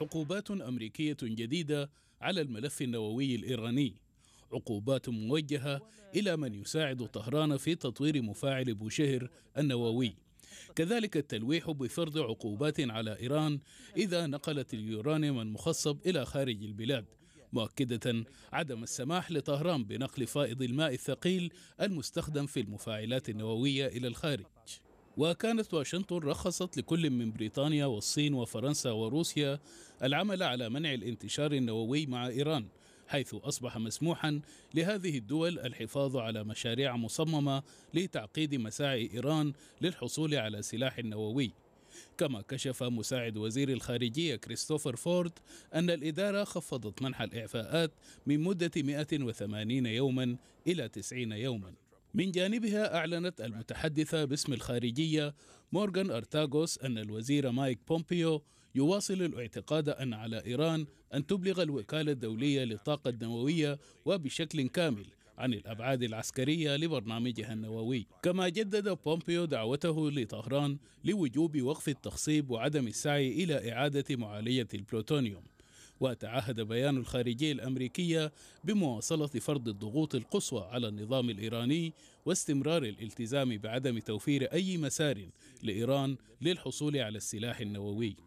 عقوبات أمريكية جديدة على الملف النووي الإيراني عقوبات موجهة إلى من يساعد طهران في تطوير مفاعل بوشهر النووي كذلك التلويح بفرض عقوبات على إيران إذا نقلت اليورانيوم المخصب إلى خارج البلاد مؤكدة عدم السماح لطهران بنقل فائض الماء الثقيل المستخدم في المفاعلات النووية إلى الخارج وكانت واشنطن رخصت لكل من بريطانيا والصين وفرنسا وروسيا العمل على منع الانتشار النووي مع ايران حيث اصبح مسموحا لهذه الدول الحفاظ على مشاريع مصممه لتعقيد مساعي ايران للحصول على سلاح نووي كما كشف مساعد وزير الخارجية كريستوفر فورد أن الإدارة خفضت منح الإعفاءات من مدة 180 يوما إلى 90 يوما من جانبها أعلنت المتحدثة باسم الخارجية مورغان أرتاغوس أن الوزير مايك بومبيو يواصل الاعتقاد أن على إيران أن تبلغ الوكالة الدولية للطاقة النووية وبشكل كامل عن الأبعاد العسكرية لبرنامجها النووي كما جدد بومبيو دعوته لطهران لوجوب وقف التخصيب وعدم السعي إلى إعادة معالجة البلوتونيوم وتعهد بيان الخارجية الأمريكية بمواصلة فرض الضغوط القصوى على النظام الإيراني واستمرار الالتزام بعدم توفير أي مسار لإيران للحصول على السلاح النووي